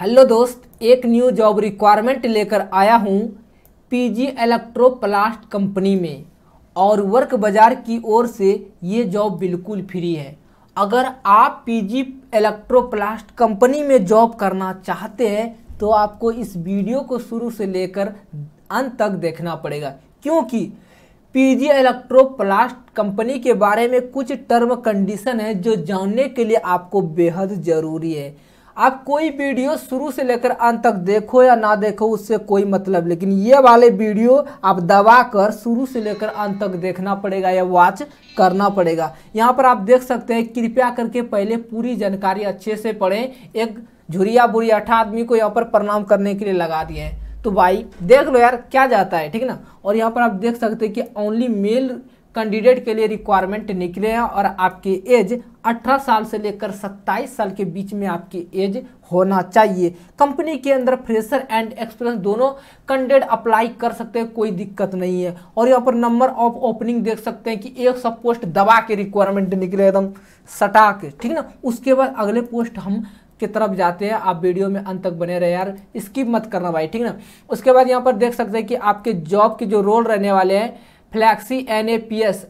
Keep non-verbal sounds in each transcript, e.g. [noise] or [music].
hello दोस्त एक new job requirement लेकर आया हूँ पीजी इलेक्ट्रोप्लास्ट कंपनी में और वर्क बाज़ार की ओर से ये जॉब बिल्कुल फ्री है अगर आप पीजी इलेक्ट्रोप्लास्ट कंपनी में जॉब करना चाहते हैं तो आपको इस वीडियो को शुरू से लेकर अंत तक देखना पड़ेगा क्योंकि पीजी इलेक्ट्रोप्लास्ट कंपनी के बारे में कुछ टर्म कंडीशन है जो जानने के लिए आपको बेहद ज़रूरी है आप कोई वीडियो शुरू से लेकर अंत तक देखो या ना देखो उससे कोई मतलब लेकिन ये वाले वीडियो आप दबा कर शुरू से लेकर अंत तक देखना पड़ेगा या वॉच करना पड़ेगा यहाँ पर आप देख सकते हैं कृपया करके पहले पूरी जानकारी अच्छे से पढ़ें एक झुरिया बुरी अठा आदमी को यहाँ पर प्रणाम करने के लिए लगा दिए हैं तो भाई देख लो यार क्या जाता है ठीक है ना और यहाँ पर आप देख सकते हैं कि ओनली मेल कैंडिडेट के लिए रिक्वायरमेंट निकले हैं और आपकी एज 18 साल से लेकर 27 साल के बीच में आपकी एज होना चाहिए कंपनी के अंदर फ्रेशर एंड एक्सपीरियंस दोनों कैंडिडेट अप्लाई कर सकते हैं कोई दिक्कत नहीं है और यहाँ पर नंबर ऑफ ओपनिंग देख सकते हैं कि एक सब पोस्ट दबा के रिक्वायरमेंट निकले एकदम सटा के ठीक ना उसके बाद अगले पोस्ट हम के तरफ जाते हैं आप वीडियो में अंत तक बने रहे यार स्किप मत करना भाई ठीक ना उसके बाद यहाँ पर देख सकते हैं कि आपके जॉब के जो रोल रहने वाले हैं फ्लैक्सी एन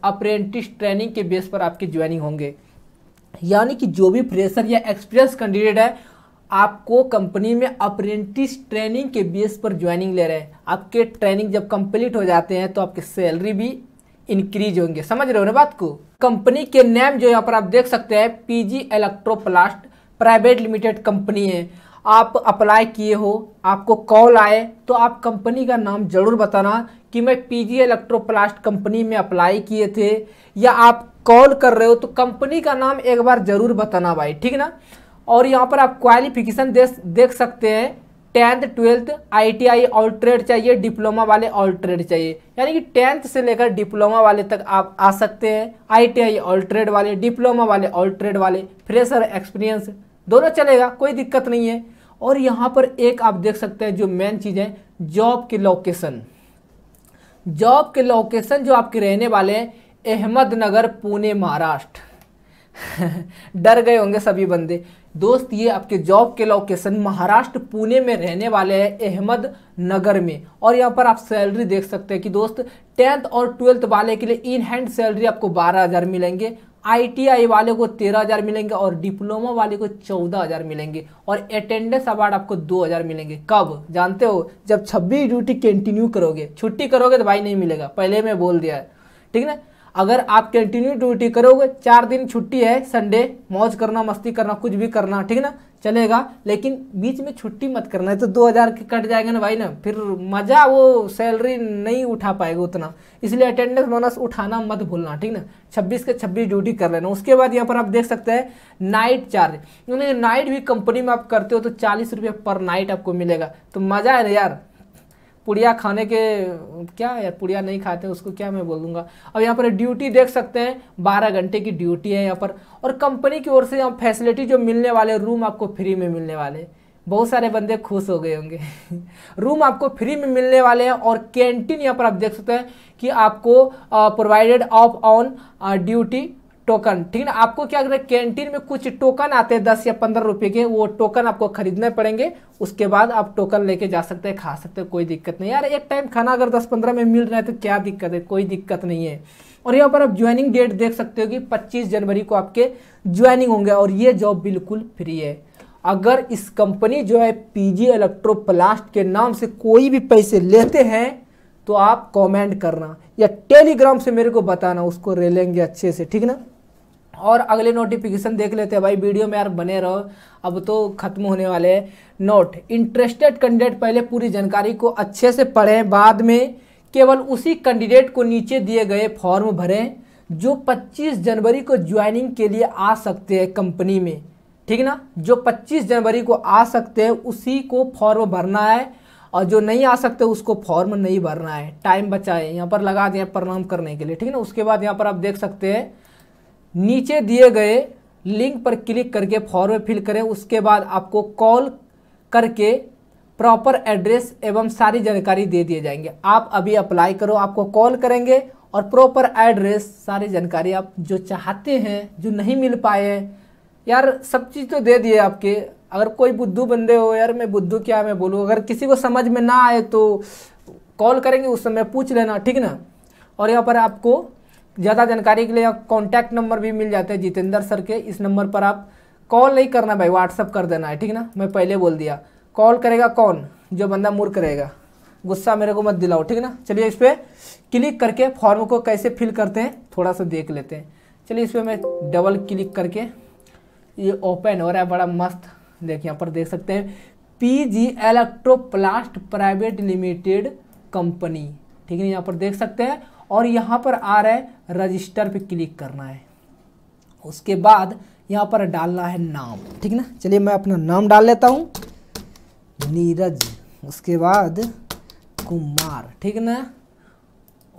अप्रेंटिस ट्रेनिंग के बेस पर आपके ज्वाइनिंग होंगे यानी कि जो भी फ्रेशर या एक्सपीरियंस कैंडिडेट है आपको कंपनी में अप्रेंटिस ट्रेनिंग के बेस पर ज्वाइनिंग ले रहे हैं आपके ट्रेनिंग जब कंप्लीट हो जाते हैं तो आपकी सैलरी भी इंक्रीज होंगे समझ रहे हो ना बात को कंपनी के नेम जो यहाँ पर आप देख सकते हैं PG Electroplast private limited company है आप अप्लाई किए हो आपको कॉल आए तो आप कंपनी का नाम ज़रूर बताना कि मैं पीजी इलेक्ट्रोप्लास्ट कंपनी में अप्लाई किए थे या आप कॉल कर रहे हो तो कंपनी का नाम एक बार ज़रूर बताना भाई ठीक ना और यहाँ पर आप क्वालिफिकेशन दे, देख सकते हैं tenth twelfth ITI all trade चाहिए डिप्लोमा वाले ऑल ट्रेड चाहिए यानी कि टेंथ से लेकर डिप्लोमा वाले तक आप आ सकते हैं आईटीआई ऑल ट्रेड वाले डिप्लोमा वाले ऑल ट्रेड वाले फ्रेशर एक्सपीरियंस दोनों चलेगा कोई दिक्कत नहीं है और यहाँ पर एक आप देख सकते हैं जो मेन चीज़ है जॉब के लोकेशन जॉब के लोकेशन जो आपके रहने वाले हैं अहमदनगर पुणे महाराष्ट्र [laughs] डर गए होंगे सभी बंदे दोस्त ये आपके जॉब के लोकेशन महाराष्ट्र पुणे में रहने वाले हैं अहमद नगर में और यहाँ पर आप सैलरी देख सकते हैं कि दोस्त टेंथ और ट्वेल्थ वाले के लिए इन हैंड सैलरी आपको बारह हज़ार मिलेंगे आईटीआई वाले को तेरह हज़ार मिलेंगे और डिप्लोमा वाले को चौदह हज़ार मिलेंगे और अटेंडेंस अवार्ड आपको दो हज़ार मिलेंगे कब जानते हो जब छब्बीस ड्यूटी कंटिन्यू करोगे छुट्टी करोगे तो भाई नहीं मिलेगा पहले मैं बोल दिया है ठीक है ना अगर आप कंटिन्यू ड्यूटी करोगे चार दिन छुट्टी है संडे मौज करना मस्ती करना कुछ भी करना ठीक ना चलेगा लेकिन बीच में छुट्टी मत करना है तो दो हज़ार के कट जाएंगे ना भाई ना फिर मज़ा वो सैलरी नहीं उठा पाएगा उतना इसलिए अटेंडेंस बोनस उठाना मत भूलना ठीक ना छब्बीस के छब्बीस ड्यूटी कर लेना उसके बाद यहाँ पर आप देख सकते हैं नाइट चार्ज यानी नाइट भी कंपनी में आप करते हो तो चालीस रुपये पर नाइट आपको मिलेगा तो मज़ा है ना यार पुड़िया खाने के क्या यार पुड़िया नहीं खाते हैं उसको क्या मैं बोलूँगा अब यहाँ पर ड्यूटी देख सकते हैं बारह घंटे की ड्यूटी है यहाँ पर और कंपनी की ओर से यहाँ फैसिलिटी जो मिलने वाले रूम आपको फ्री में मिलने वाले बहुत सारे बंदे खुश हो गए होंगे रूम [laughs] आपको फ्री में मिलने वाले हैं और कैंटीन यहाँ पर आप देख सकते हैं कि आपको provided of on duty token ठीक ना आपको क्या है कैंटीन में कुछ टोकन आते हैं दस या पंद्रह रुपए के वो टोकन आपको खरीदने पड़ेंगे उसके बाद आप टोकन लेके जा सकते हैं खा सकते हैं कोई दिक्कत नहीं यार एक टाइम खाना अगर दस पंद्रह में मिल रहा है तो क्या दिक्कत है कोई दिक्कत नहीं है और यहाँ पर आप ज्वाइनिंग डेट देख सकते हो कि पच्चीस जनवरी को आपके ज्वाइनिंग होंगे और ये जॉब बिल्कुल फ्री है अगर इस कंपनी जो है पीजी इलेक्ट्रोप्लास्ट के नाम से कोई भी पैसे लेते हैं तो आप कमेंट करना या टेलीग्राम से मेरे को बताना उसको रेलेंगे अच्छे से ठीक ना और अगले नोटिफिकेशन देख लेते हैं भाई वीडियो में यार बने रहो अब तो खत्म होने वाले हैं नोट इंटरेस्टेड कैंडिडेट पहले पूरी जानकारी को अच्छे से पढ़ें बाद में केवल उसी कैंडिडेट को नीचे दिए गए फॉर्म भरें जो 25 जनवरी को ज्वाइनिंग के लिए आ सकते हैं कंपनी में ठीक ना जो 25 जनवरी को आ सकते हैं उसी को फॉर्म भरना है और जो नहीं आ सकते उसको फॉर्म नहीं भरना है टाइम बचाए यहाँ पर लगा दें प्रणाम करने के लिए ठीक है ना उसके बाद यहाँ पर आप देख सकते हैं नीचे दिए गए लिंक पर क्लिक करके फॉर्म फिल करें उसके बाद आपको कॉल करके प्रॉपर एड्रेस एवं सारी जानकारी दे दिए जाएंगे आप अभी अप्लाई करो आपको कॉल करेंगे और प्रॉपर एड्रेस सारी जानकारी आप जो चाहते हैं जो नहीं मिल पाए यार सब चीज़ तो दे दिए आपके अगर कोई बुद्धू बंदे हो यार मैं बुद्धू क्या मैं बोलूँ अगर किसी को समझ में ना आए तो कॉल करेंगे उस समय पूछ लेना ठीक ना और यहाँ पर आपको ज़्यादा जानकारी के लिए कॉन्टैक्ट नंबर भी मिल जाते हैं जितेंद्र सर के इस नंबर पर आप कॉल नहीं करना भाई व्हाट्सअप कर देना है ठीक ना मैं पहले बोल दिया कॉल करेगा कौन जो बंदा मूर्ख रहेगा गुस्सा मेरे को मत दिलाओ ठीक ना चलिए इस पर क्लिक करके फॉर्म को कैसे फिल करते हैं थोड़ा सा देख लेते हैं चलिए इस पर मैं डबल क्लिक करके ये ओपन हो रहा है बड़ा मस्त देख यहाँ पर देख सकते हैं P G Electroplast private limited company ठीक है यहाँ पर देख सकते हैं और यहाँ पर आ रहा है रजिस्टर पे क्लिक करना है उसके बाद यहाँ पर डालना है नाम ठीक ना चलिए मैं अपना नाम डाल लेता हूँ नीरज उसके बाद कुमार ठीक ना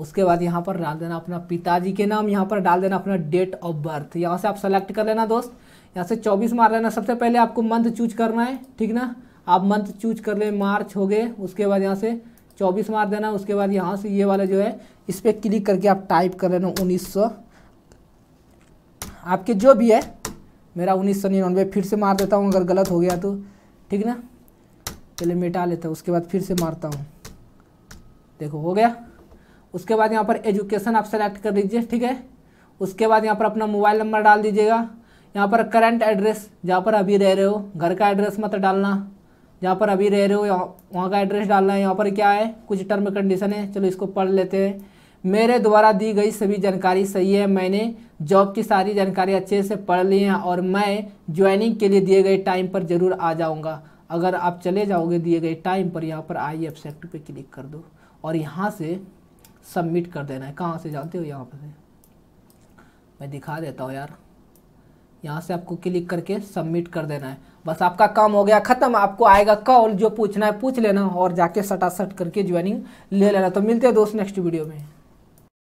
उसके बाद यहाँ पर डाल देना अपना पिताजी के नाम यहाँ पर डाल देना अपना डेट ऑफ बर्थ यहाँ से आप सेलेक्ट कर लेना दोस्त यहाँ से चौबीस मार लेना सबसे पहले आपको मंथ चूज करना है ठीक ना आप मंथ चूज कर ले मार्च हो गए उसके बाद यहाँ से चौबीस मार देना उसके बाद यहाँ से ये वाला जो है इस पर क्लिक करके आप टाइप कर लेना उन्नीस सौ आपके जो भी है मेरा उन्नीस सौ निन्यानवे फिर से मार देता हूँ अगर गलत हो गया तो ठीक ना पहले मिटा लेता हूँ उसके बाद फिर से मारता हूँ देखो हो गया उसके बाद यहाँ पर एजुकेशन आप सेलेक्ट कर लीजिए ठीक है उसके बाद यहाँ पर अपना मोबाइल नंबर डाल दीजिएगा यहाँ पर करंट एड्रेस जहाँ पर अभी रह रहे हो घर का एड्रेस मत डालना जहाँ पर अभी रह रहे हो वहाँ का एड्रेस डालना है यहाँ पर क्या है कुछ टर्म कंडीशन है चलो इसको पढ़ लेते हैं मेरे द्वारा दी गई सभी जानकारी सही है मैंने जॉब की सारी जानकारी अच्छे से पढ़ ली है और मैं ज्वाइनिंग के लिए दिए गए टाइम पर ज़रूर आ जाऊँगा अगर आप चले जाओगे दिए गए टाइम पर यहाँ पर आई एफ सेक्ट पर क्लिक कर दो और यहाँ से सबमिट कर देना है कहाँ से जानते हो यहाँ पर मैं दिखा देता हूँ यार यहाँ से आपको क्लिक करके सबमिट कर देना है बस आपका काम हो गया ख़त्म आपको आएगा कॉल जो पूछना है पूछ लेना और जाके सटासट करके ज्वाइनिंग ले लेना तो मिलते हैं दोस्त नेक्स्ट वीडियो में